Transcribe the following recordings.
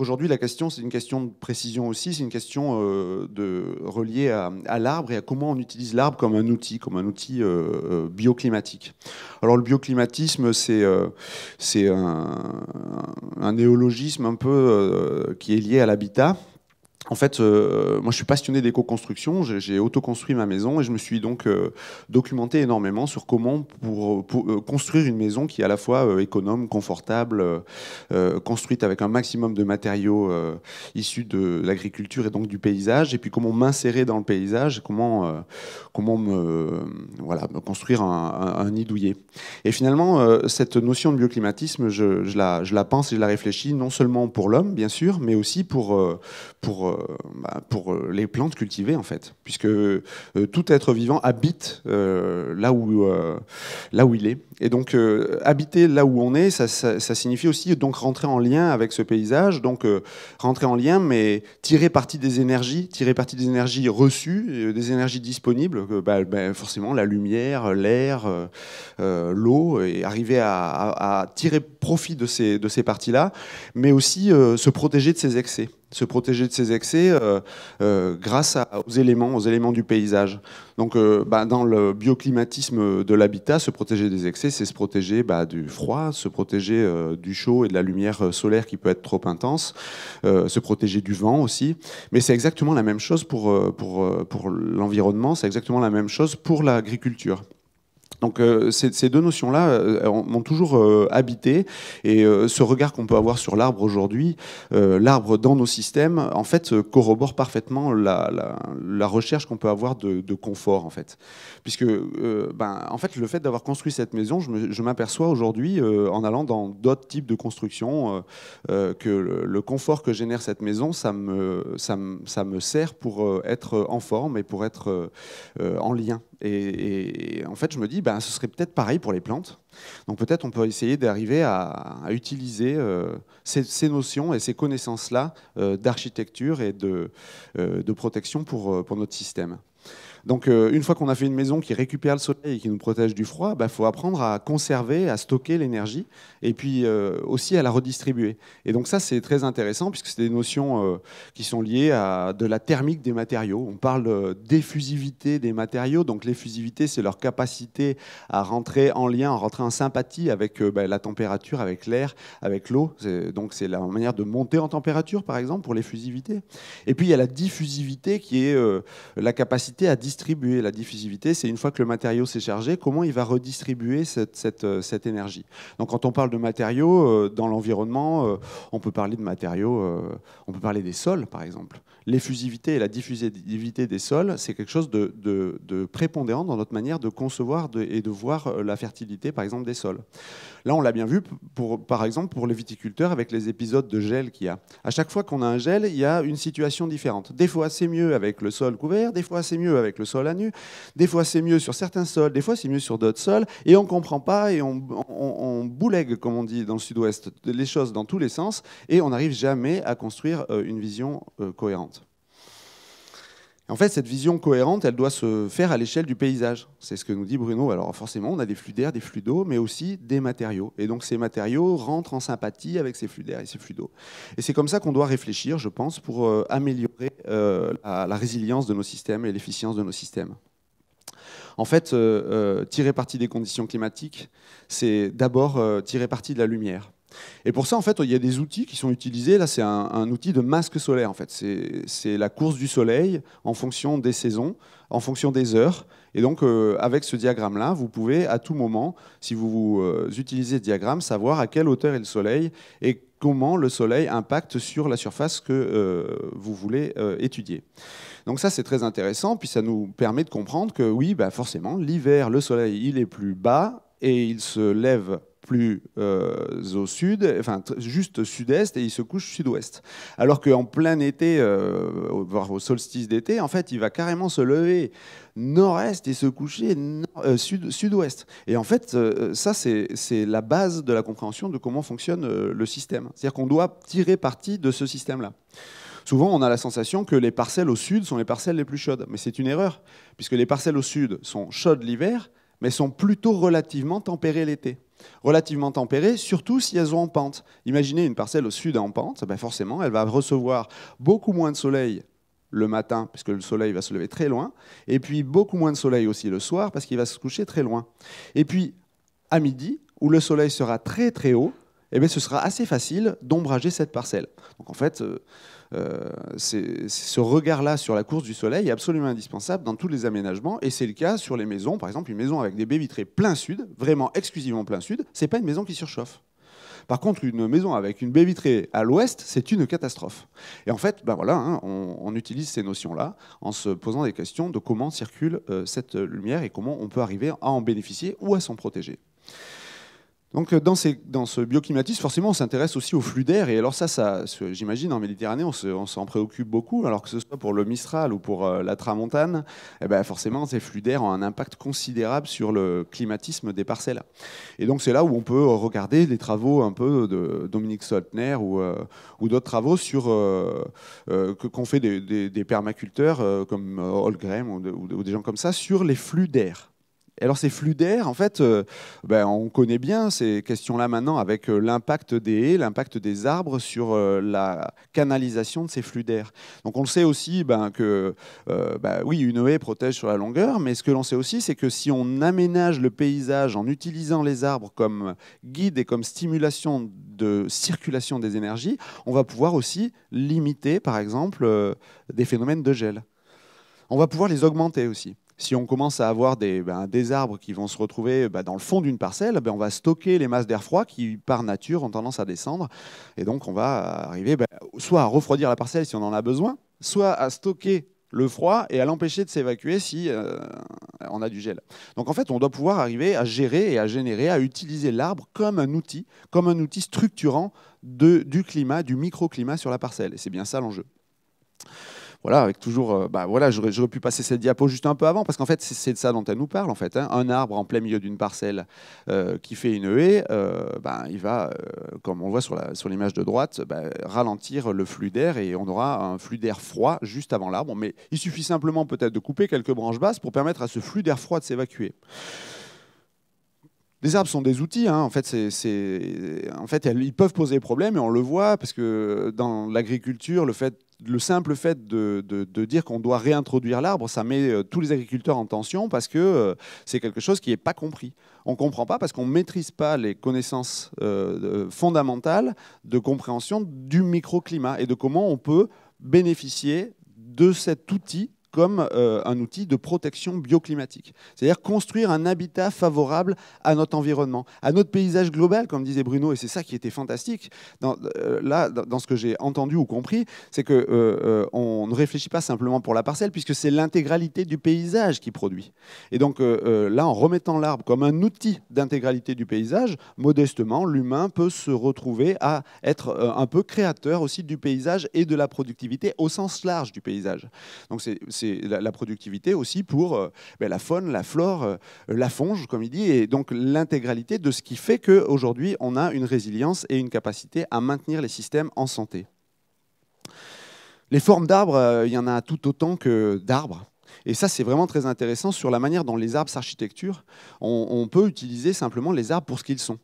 aujourd'hui, la question, c'est une question de précision aussi, c'est une question euh, de, reliée à, l'arbre et à comment on utilise l'arbre comme un outil, comme un outil euh, euh, bioclimatique. Alors le bioclimatisme, c'est un, un, néologisme un peu qui est lié à l'habitat, en fait, euh, moi, je suis passionné d'éco-construction. J'ai auto-construit ma maison et je me suis donc euh, documenté énormément sur comment pour, euh, construire une maison qui est à la fois économe, confortable, construite avec un maximum de matériaux issus de l'agriculture et donc du paysage, et puis comment m'insérer dans le paysage, comment comment me voilà me construire un, un, nid douillet. Et finalement, cette notion de bioclimatisme, je, je, la, je la pense et je la réfléchis non seulement pour l'homme, bien sûr, mais aussi pour pour euh, bah, pour euh, les plantes cultivées, en fait, puisque euh, tout être vivant habite là, où, là où il est. Et donc, habiter là où on est, ça, ça, signifie aussi donc rentrer en lien avec ce paysage, donc rentrer en lien, mais tirer parti des énergies, tirer parti des énergies reçues, des énergies disponibles, bah, ben, forcément la lumière, l'air, l'eau, et arriver à, tirer profit de ces, de ces parties-là, mais aussi se protéger de ces excès se protéger de ses excès euh, euh, grâce aux éléments, aux éléments du paysage. Donc, euh, bah, dans le bioclimatisme de l'habitat, se protéger des excès, c'est se protéger bah, du froid, se protéger du chaud et de la lumière solaire qui peut être trop intense, se protéger du vent aussi. Mais c'est exactement la même chose pour, pour, pour l'environnement, c'est exactement la même chose pour l'agriculture. Donc euh, ces, deux notions-là euh, m'ont toujours euh, habité et ce regard qu'on peut avoir sur l'arbre aujourd'hui, l'arbre dans nos systèmes, en fait, corrobore parfaitement la, recherche qu'on peut avoir de, confort, en fait. Puisque, ben, en fait, le fait d'avoir construit cette maison, je m'aperçois aujourd'hui, en allant dans d'autres types de constructions, que le, confort que génère cette maison, ça me, ça ça me sert pour être en forme et pour être en lien. Et, en fait, je me dis, ben, ce serait peut-être pareil pour les plantes. Donc peut-être on peut essayer d'arriver à, utiliser euh, ces, notions et ces connaissances-là euh, d'architecture et de, euh, protection pour notre système. Donc, euh, une fois qu'on a fait une maison qui récupère le soleil et qui nous protège du froid, il bah, faut apprendre à conserver, à stocker l'énergie et puis euh, aussi à la redistribuer. Et donc, ça, c'est très intéressant puisque c'est des notions euh, qui sont liées à de la thermique des matériaux. On parle d'effusivité des matériaux. Donc, l'effusivité, c'est leur capacité à rentrer en lien, à rentrer en sympathie avec bah, la température, avec l'air, avec l'eau. Donc, c'est la manière de monter en température, par exemple, pour l'effusivité. Et puis, il y a la diffusivité qui est la capacité à distribuer la diffusivité, c'est une fois que le matériau s'est chargé, comment il va redistribuer cette, cette, euh, cette énergie. Donc quand on parle de matériaux, euh, dans l'environnement, euh, on peut parler de matériaux, on peut parler des sols par exemple. L'effusivité et la diffusivité des sols, c'est quelque chose de, de, de, prépondérant dans notre manière de concevoir et de voir la fertilité par exemple des sols. Là, on l'a bien vu pour, par exemple pour les viticulteurs avec les épisodes de gel qu'il y a. À chaque fois qu'on a un gel, il y a une situation différente. Des fois, c'est mieux avec le sol couvert, des fois, c'est mieux avec le sol à nu. Des fois, c'est mieux sur certains sols, des fois, c'est mieux sur d'autres sols, et on ne comprend pas et on, on, on, comme on dit dans le sud-ouest, les choses dans tous les sens, et on n'arrive jamais à construire euh, une vision euh, cohérente en fait, cette vision cohérente, elle doit se faire à l'échelle du paysage. C'est ce que nous dit Bruno. Alors forcément, on a des flux d'air, des flux d'eau, mais aussi des matériaux. Et donc ces matériaux rentrent en sympathie avec ces flux d'air et ces flux d'eau. Et c'est comme ça qu'on doit réfléchir, je pense, pour euh, améliorer euh, la, résilience de nos systèmes et l'efficience de nos systèmes. En fait, euh, tirer parti des conditions climatiques, c'est d'abord tirer parti de la lumière. Et pour ça, en fait, il y a des outils qui sont utilisés. Là, c'est un, outil de masque solaire, en fait. C'est la course du soleil en fonction des saisons, en fonction des heures. Et donc, euh, avec ce diagramme-là, vous pouvez à tout moment, si vous, euh, utilisez le diagramme, savoir à quelle hauteur est le soleil et comment le soleil impacte sur la surface que euh, vous voulez étudier. Donc ça, c'est très intéressant, puis ça nous permet de comprendre que oui, bah forcément, l'hiver, le soleil, il est plus bas et il se lève plus euh, au sud, enfin juste sud-est, et il se couche sud-ouest. Alors qu'en plein été, euh, voire au solstice d'été, en fait, il va carrément se lever nord-est et se coucher euh, sud-sud-ouest. Et en fait, ça, c'est la base de la compréhension de comment fonctionne le système. C'est-à-dire qu'on doit tirer parti de ce système-là. Souvent, on a la sensation que les parcelles au sud sont les parcelles les plus chaudes, mais c'est une erreur, puisque les parcelles au sud sont chaudes l'hiver, mais sont plutôt relativement tempérées l'été. Relativement tempérées, surtout si elles ont en pente. Imaginez une parcelle au sud en pente, ben forcément, elle va recevoir beaucoup moins de soleil le matin, puisque le soleil va se lever très loin, et puis beaucoup moins de soleil aussi le soir, parce qu'il va se coucher très loin. Et puis, à midi, où le soleil sera très très haut, eh bien, ce sera assez facile d'ombrager cette parcelle. Donc en fait, euh, euh, ce regard-là sur la course du soleil est absolument indispensable dans tous les aménagements, et c'est le cas sur les maisons. Par exemple, une maison avec des baies vitrées plein sud, vraiment exclusivement plein sud, c'est pas une maison qui surchauffe. Par contre, une maison avec une baie vitrée à l'ouest, c'est une catastrophe. Et en fait, ben voilà, hein, on, utilise ces notions-là en se posant des questions de comment circule euh, cette lumière et comment on peut arriver à en bénéficier ou à s'en protéger. Donc euh, dans, ce bioclimatisme, forcément, on s'intéresse aussi aux flux d'air. Et alors ça, j'imagine, en Méditerranée, on s'en préoccupe beaucoup, alors que ce soit pour le Mistral ou pour euh, la Tramontane, eh ben, forcément, ces flux d'air ont un impact considérable sur le climatisme des parcelles. Et donc c'est là où on peut regarder des travaux un peu de Dominique Soltner ou, euh, d'autres travaux sur qu'ont fait des, permaculteurs comme Holgram ou des gens comme ça sur les flux d'air alors ces flux d'air, en fait, euh, ben, on connaît bien ces questions-là maintenant avec euh, l'impact des haies, l'impact des arbres sur euh, la canalisation de ces flux d'air. Donc on le sait aussi ben, que, ben, oui, une haie protège sur la longueur, mais ce que l'on sait aussi, c'est que si on aménage le paysage en utilisant les arbres comme guide et comme stimulation de circulation des énergies, on va pouvoir aussi limiter, par exemple, des phénomènes de gel. On va pouvoir les augmenter aussi. Si on commence à avoir des, ben, des arbres qui vont se retrouver ben, dans le fond d'une parcelle, ben, on va stocker les masses d'air froid qui, par nature, ont tendance à descendre. Et donc, on va arriver soit à refroidir la parcelle si on en a besoin, soit à stocker le froid et à l'empêcher de s'évacuer si euh, on a du gel. Donc en fait, on doit pouvoir arriver à gérer et à générer, à utiliser l'arbre comme un outil, comme un outil structurant du climat, du microclimat sur la parcelle. Et c'est bien ça l'enjeu voilà, avec toujours, euh, bah voilà, j'aurais pu passer cette diapo juste un peu avant, parce qu'en fait, c'est de ça dont elle nous parle, en fait. Hein. Un arbre en plein milieu d'une parcelle euh, qui fait une haie, euh, bah, il va, comme on voit sur l'image de droite, bah, ralentir le flux d'air et on aura un flux d'air froid juste avant l'arbre. Mais il suffit simplement peut-être de couper quelques branches basses pour permettre à ce flux d'air froid de s'évacuer. Les arbres sont des outils, hein. en fait, ils peuvent poser problème et on le voit parce que dans l'agriculture, le, simple fait de, de dire qu'on doit réintroduire l'arbre, ça met euh, tous les agriculteurs en tension parce que euh, c'est quelque chose qui n'est pas compris. On ne comprend pas parce qu'on ne maîtrise pas les connaissances euh, fondamentales de compréhension du microclimat et de comment on peut bénéficier de cet outil comme euh, un outil de protection bioclimatique. C'est-à-dire construire un habitat favorable à notre environnement, à notre paysage global, comme disait Bruno, et c'est ça qui était fantastique. Euh, là, dans ce que j'ai entendu ou compris, c'est qu'on euh, on ne réfléchit pas simplement pour la parcelle, puisque c'est l'intégralité du paysage qui produit. Et donc là, en remettant l'arbre comme un outil d'intégralité du paysage, modestement, l'humain peut se retrouver à être un peu créateur aussi du paysage et de la productivité au sens large du paysage. Donc c'est c'est la, productivité aussi pour euh, ben, la faune, la flore, euh, la fonge, comme il dit, et donc l'intégralité de ce qui fait qu'aujourd'hui, on a une résilience et une capacité à maintenir les systèmes en santé. Les formes d'arbres, euh, il y en a tout autant que d'arbres. Et ça, c'est vraiment très intéressant sur la manière dont les arbres s'architecturent. On, on, peut utiliser simplement les arbres pour ce qu'ils sont.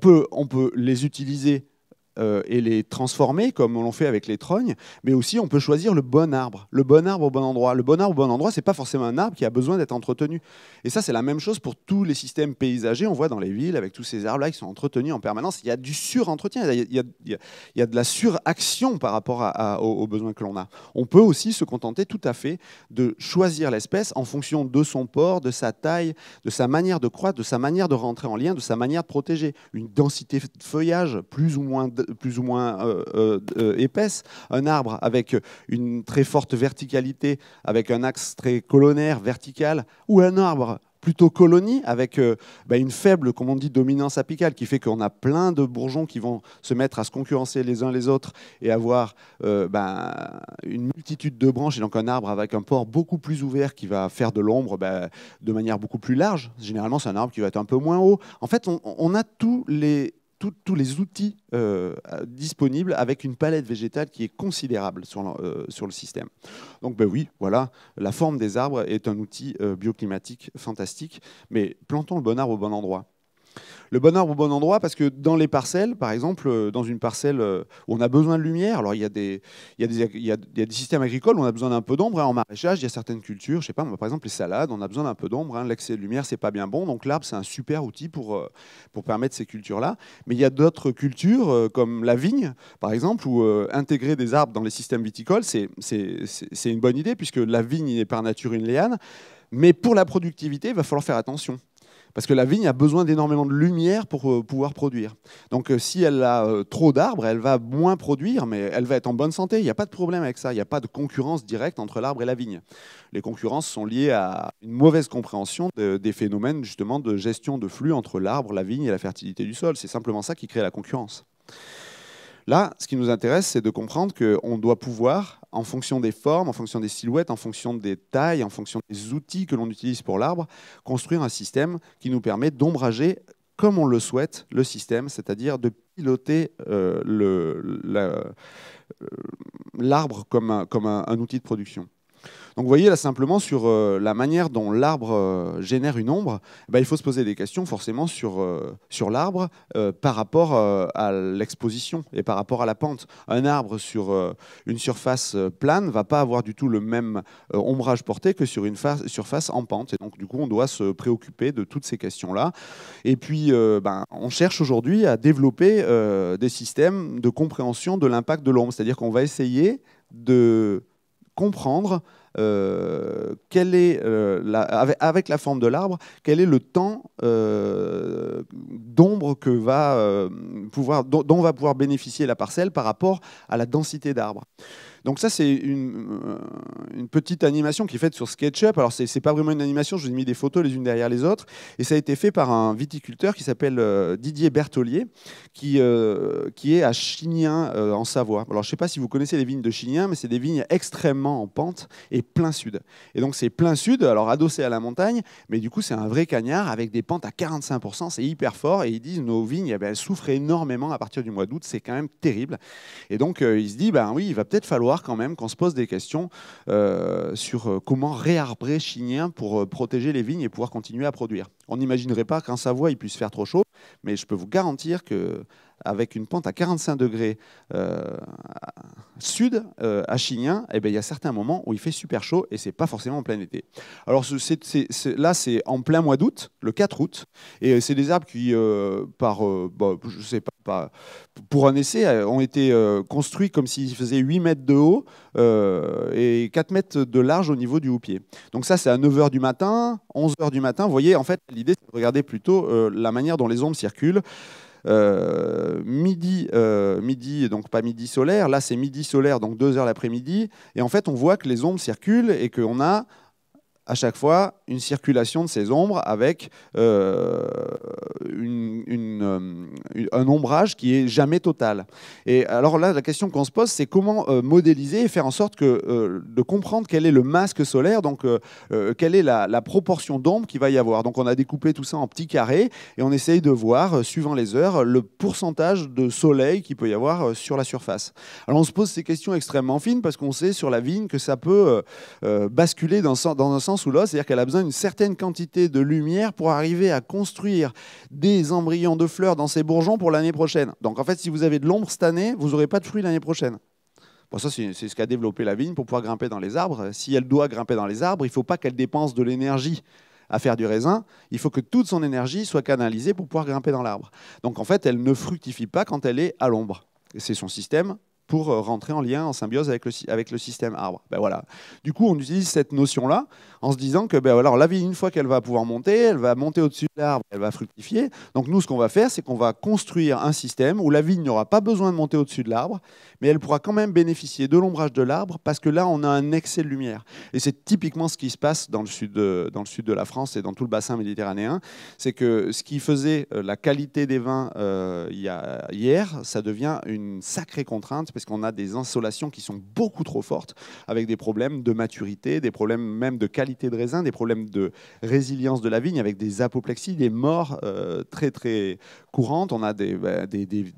peut, on peut les utiliser euh, et les transformer, comme on l'a fait avec les trognes, mais aussi on peut choisir le bon arbre, le bon arbre au bon endroit. Le bon arbre au bon endroit, c'est pas forcément un arbre qui a besoin d'être entretenu. Et ça, c'est la même chose pour tous les systèmes paysagers. On voit dans les villes, avec tous ces arbres-là qui sont entretenus en permanence, il y a du sur-entretien, il, y a de la suraction par rapport aux, aux besoins que l'on a. On peut aussi se contenter tout à fait de choisir l'espèce en fonction de son port, de sa taille, de sa manière de croître, de sa manière de rentrer en lien, de sa manière de protéger. Une densité de feuillage plus ou moins plus ou moins euh, euh, euh, épaisse, un arbre avec une très forte verticalité, avec un axe très colonnaire, vertical, ou un arbre plutôt colonie avec bah, une faible, comme on dit, dominance apicale, qui fait qu'on a plein de bourgeons qui vont se mettre à se concurrencer les uns les autres et avoir bah, une multitude de branches, et donc un arbre avec un port beaucoup plus ouvert qui va faire de l'ombre bah, de manière beaucoup plus large. Généralement, c'est un arbre qui va être un peu moins haut. En fait, on a tous les tous les outils euh, disponibles avec une palette végétale qui est considérable sur le, euh, sur le système. Donc ben oui, voilà, la forme des arbres est un outil euh, bioclimatique fantastique, mais plantons le bon arbre au bon endroit. Le bon arbre au bon endroit, parce que dans les parcelles, par exemple, euh, dans une parcelle euh, où on a besoin de lumière, alors il y a des, systèmes agricoles où on a besoin d'un peu d'ombre. Hein. en maraîchage, il y a certaines cultures, je sais pas, par exemple les salades, on a besoin d'un peu d'ombre. Hein. l'accès de lumière, c'est pas bien bon. Donc l'arbre, c'est un super outil pour, euh, permettre ces cultures-là. Mais il y a d'autres cultures, comme la vigne, par exemple, où intégrer des arbres dans les systèmes viticoles, c'est une bonne idée, puisque la vigne est par nature une liane. Mais pour la productivité, il va falloir faire attention. Parce que la vigne a besoin d'énormément de lumière pour euh, pouvoir produire. Donc euh, si elle a euh, trop d'arbres, elle va moins produire, mais elle va être en bonne santé. Il n'y a pas de problème avec ça. Il n'y a pas de concurrence directe entre l'arbre et la vigne. Les concurrences sont liées à une mauvaise compréhension des phénomènes justement de gestion de flux entre l'arbre, la vigne et la fertilité du sol. C'est simplement ça qui crée la concurrence. Là, ce qui nous intéresse, c'est de comprendre qu'on doit pouvoir en fonction des formes, en fonction des silhouettes, en fonction des tailles, en fonction des outils que l'on utilise pour l'arbre, construire un système qui nous permet d'ombrager comme on le souhaite le système, c'est-à-dire de piloter euh, euh, l'arbre comme, un outil de production. Donc vous voyez là simplement sur euh, la manière dont l'arbre euh, génère une ombre, eh ben, il faut se poser des questions forcément sur, euh, sur l'arbre par rapport à l'exposition et par rapport à la pente. Un arbre sur une surface plane va pas avoir du tout le même ombrage porté que sur une surface en pente. Et donc du coup on doit se préoccuper de toutes ces questions-là. Et puis ben, on cherche aujourd'hui à développer des systèmes de compréhension de l'impact de l'ombre, c'est-à-dire qu'on va essayer de comprendre euh, est, euh, avec, la forme de l'arbre, quel est le temps euh, d'ombre que va pouvoir, dont, dont va pouvoir bénéficier la parcelle par rapport à la densité d'arbres. Donc ça, c'est euh, une, petite animation qui est faite sur SketchUp. Alors, c'est pas vraiment une animation, je vous ai mis des photos les unes derrière les autres. Et ça a été fait par un viticulteur qui s'appelle euh, Didier Bertolier, qui, euh, qui est à Chignin, en Savoie. Alors, je ne sais pas si vous connaissez les vignes de Chignin, mais c'est des vignes extrêmement en pente et plein sud. Et donc, c'est plein sud, alors adossé à la montagne, mais du coup, c'est un vrai cagnard avec des pentes à 45%, c'est hyper fort. Et ils disent, nos vignes, eh ben, elles souffrent énormément à partir du mois d'août, c'est quand même terrible. Et donc, il se dit, ben oui, il va peut-être falloir quand même qu'on se pose des questions euh, sur euh, comment réarbrer Chinien pour euh, protéger les vignes et pouvoir continuer à produire. On n'imaginerait pas qu'en Savoie il puisse faire trop chaud. Mais je peux vous garantir que avec une pente à 45 degrés euh, sud à euh, Chignin, eh bien, il y a certains moments où il fait super chaud et c'est pas forcément en plein été. Alors là, c'est en plein mois d'août, le 4 août, et c'est des arbres qui, euh, par, bah, je sais pas, pour un essai, ont été construits comme s'ils faisaient 8 mètres de haut et 4 mètres de large au niveau du houppier. Donc ça, c'est à 9h du matin, 11h du matin. Vous voyez, en fait, l'idée, c'est de regarder plutôt la manière dont les circulent. Euh, euh, midi, donc pas midi solaire, là c'est midi solaire, donc 2 heures l'après-midi, et en fait on voit que les ombres circulent et qu'on a à chaque fois une circulation de ces ombres avec euh, euh, une, un ombrage qui est jamais total. Et alors là, la question qu'on se pose, c'est comment euh, modéliser et faire en sorte que, de comprendre quel est le masque solaire, donc quelle est la, proportion d'ombre qu'il va y avoir. Donc on a découpé tout ça en petits carrés et on essaye de voir, suivant les heures, le pourcentage de soleil qu'il peut y avoir sur la surface. Alors on se pose ces questions extrêmement fines parce qu'on sait sur la vigne que ça peut basculer dans un sens sous ou c'est-à-dire qu'elle a besoin d'une certaine quantité de lumière pour arriver à construire des embryons de fleurs dans ses bourgeons pour l'année prochaine. Donc en fait, si vous avez de l'ombre cette année, vous n'aurez pas de fruits l'année prochaine. Bon, ça, c'est ce qu'a développé la vigne pour pouvoir grimper dans les arbres. Si elle doit grimper dans les arbres, il ne faut pas qu'elle dépense de l'énergie à faire du raisin, il faut que toute son énergie soit canalisée pour pouvoir grimper dans l'arbre. Donc en fait, elle ne fructifie pas quand elle est à l'ombre. C'est son système pour euh, rentrer en lien, en symbiose avec le, avec le système arbre. Ben voilà. Du coup, on utilise cette notion-là en se disant que ben alors, la vigne, une fois qu'elle va pouvoir monter, elle va monter au-dessus de l'arbre, elle va fructifier. Donc nous, ce qu'on va faire, c'est qu'on va construire un système où la vigne n'aura pas besoin de monter au-dessus de l'arbre, mais elle pourra quand même bénéficier de l'ombrage de l'arbre parce que là, on a un excès de lumière. Et c'est typiquement ce qui se passe dans le, sud de, dans le sud de la France et dans tout le bassin méditerranéen. C'est que ce qui faisait euh, la qualité des vins euh, hier, ça devient une sacrée contrainte parce qu'on a des insolations qui sont beaucoup trop fortes, avec des problèmes de maturité, des problèmes même de qualité de raisin, des problèmes de résilience de la vigne, avec des apoplexies, des morts euh, très très courantes. On a des, bah,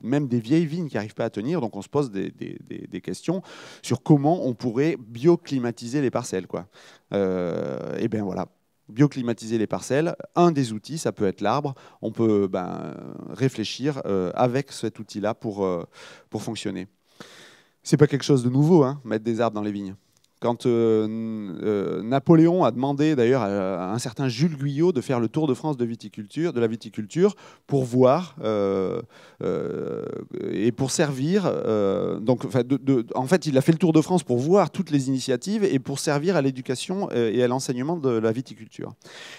même des vieilles vignes qui n'arrivent pas à tenir, donc on se pose des, questions sur comment on pourrait bioclimatiser les parcelles. Euh, et bien voilà, bioclimatiser les parcelles. Un des outils, ça peut être l'arbre. On peut ben, réfléchir euh, avec cet outil-là pour, pour fonctionner. C'est pas quelque chose de nouveau, hein, mettre des arbres dans les vignes. Quand euh, euh, Napoléon a demandé d'ailleurs à, un certain Jules Guyot de faire le tour de France de, viticulture, de la viticulture pour voir euh, et pour servir, donc, de, en fait il a fait le tour de France pour voir toutes les initiatives et pour servir à l'éducation et à l'enseignement de la viticulture.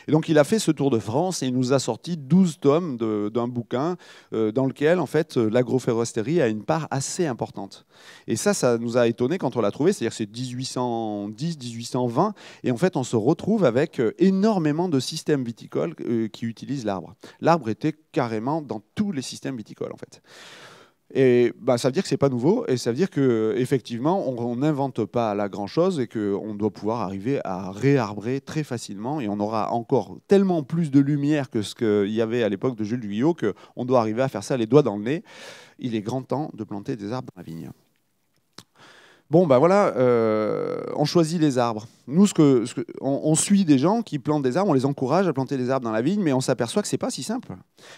Et donc il a fait ce tour de France et il nous a sorti 12 tomes d'un bouquin dans lequel en fait l'agroforesterie a une part assez importante. Et ça, ça nous a étonné quand on l'a trouvé, c'est-à-dire c'est 1800 1810-1820. Et en fait, on se retrouve avec euh, énormément de systèmes viticoles euh, qui utilisent l'arbre. L'arbre était carrément dans tous les systèmes viticoles, en fait. Et bah, ça veut dire que c'est pas nouveau, et ça veut dire que effectivement, on n'invente pas la grand chose et qu'on doit pouvoir arriver à réarbrer très facilement. Et on aura encore tellement plus de lumière que ce qu'il y avait à l'époque de Jules Guyot qu'on doit arriver à faire ça les doigts dans le nez. Il est grand temps de planter des arbres dans la vigne. Bon, ben voilà, euh, on choisit les arbres. Nous, ce que, on, suit des gens qui plantent des arbres, on les encourage à planter des arbres dans la vigne, mais on s'aperçoit que c'est pas si simple.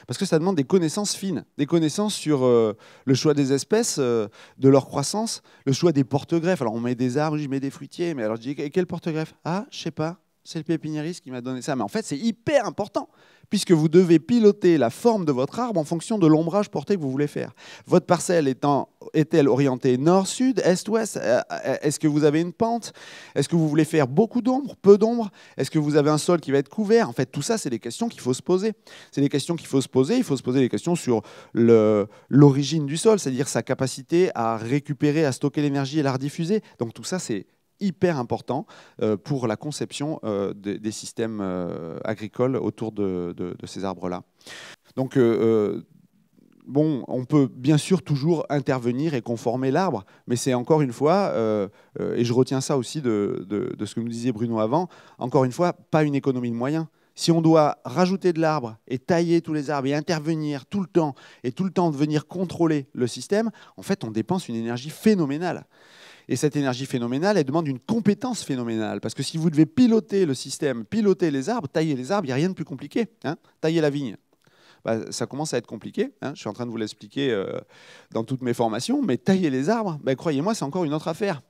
Parce que ça demande des connaissances fines, des connaissances sur euh, le choix des espèces, euh, de leur croissance, le choix des porte-greffes. Alors, on met des arbres, je mets des fruitiers, mais alors je dis, quel porte-greffe Ah, je sais pas c'est le pépiniériste qui m'a donné ça. Mais en fait, c'est hyper important, puisque vous devez piloter la forme de votre arbre en fonction de l'ombrage porté que vous voulez faire. Votre parcelle est-elle orientée nord-sud, est-ouest euh, Est-ce que vous avez une pente Est-ce que vous voulez faire beaucoup d'ombre, peu d'ombre Est-ce que vous avez un sol qui va être couvert En fait, tout ça, c'est des questions qu'il faut se poser. C'est des questions qu'il faut se poser. Il faut se poser des questions sur l'origine du sol, c'est-à-dire sa capacité à récupérer, à stocker l'énergie et la rediffuser. Donc tout ça, c'est hyper important euh, pour la conception euh, des, systèmes euh, agricoles autour de, ces arbres-là. Donc, bon, on peut bien sûr toujours intervenir et conformer l'arbre, mais c'est encore une fois, et je retiens ça aussi de, de, ce que nous disait Bruno avant, encore une fois, pas une économie de moyens. Si on doit rajouter de l'arbre et tailler tous les arbres et intervenir tout le temps et tout le temps venir contrôler le système, en fait, on dépense une énergie phénoménale. Et cette énergie phénoménale, elle demande une compétence phénoménale. Parce que si vous devez piloter le système, piloter les arbres, tailler les arbres, il n'y a rien de plus compliqué. Hein. tailler la vigne, bah, ça commence à être compliqué. Hein. Je suis en train de vous l'expliquer euh, dans toutes mes formations, mais tailler les arbres, bah, croyez-moi, c'est encore une autre affaire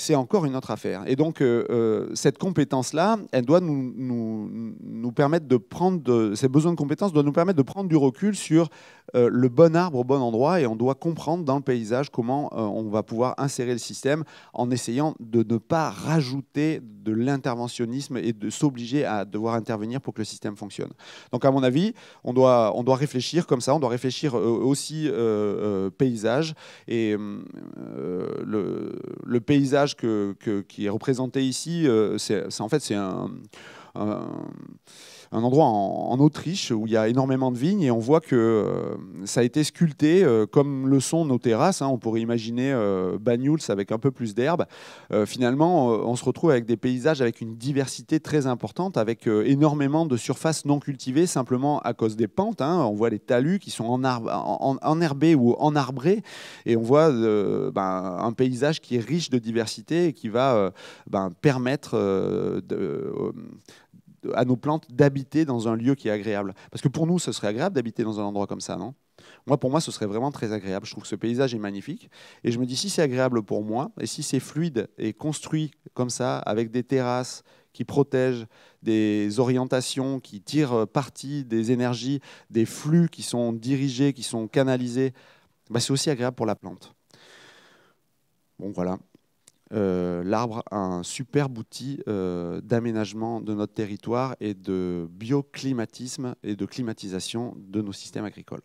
c'est encore une autre affaire. Et donc, euh, euh, cette compétence-là, elle doit nous, permettre de prendre, ces besoins de compétences doivent nous permettre de prendre du recul sur euh, le bon arbre au bon endroit et on doit comprendre dans le paysage comment on va pouvoir insérer le système en essayant de ne pas rajouter de l'interventionnisme et de s'obliger à devoir intervenir pour que le système fonctionne. Donc, à mon avis, on doit, on doit réfléchir comme ça, on doit réfléchir aussi paysage et le paysage que, qui est représenté ici, euh, c'est en fait c'est un un endroit en, Autriche où il y a énormément de vignes et on voit que euh, ça a été sculpté euh, comme le sont nos terrasses. Hein. On pourrait imaginer euh, Banyuls avec un peu plus d'herbe. finalement, on se retrouve avec des paysages avec une diversité très importante, avec énormément de surfaces non cultivées simplement à cause des pentes. Hein. On voit les talus qui sont en en, enherbés ou enarbrés et on voit ben, un paysage qui est riche de diversité et qui va ben, permettre de, à nos plantes d'habiter dans un lieu qui est agréable. Parce que pour nous, ce serait agréable d'habiter dans un endroit comme ça, non Moi, pour moi, ce serait vraiment très agréable. Je trouve que ce paysage est magnifique. Et je me dis, si c'est agréable pour moi, et si c'est fluide et construit comme ça, avec des terrasses qui protègent, des orientations qui tirent parti des énergies, des flux qui sont dirigés, qui sont canalisés, bah, c'est aussi agréable pour la plante. Bon, voilà. Euh, l'arbre un superbe outil euh, d'aménagement de notre territoire et de bioclimatisme et de climatisation de nos systèmes agricoles.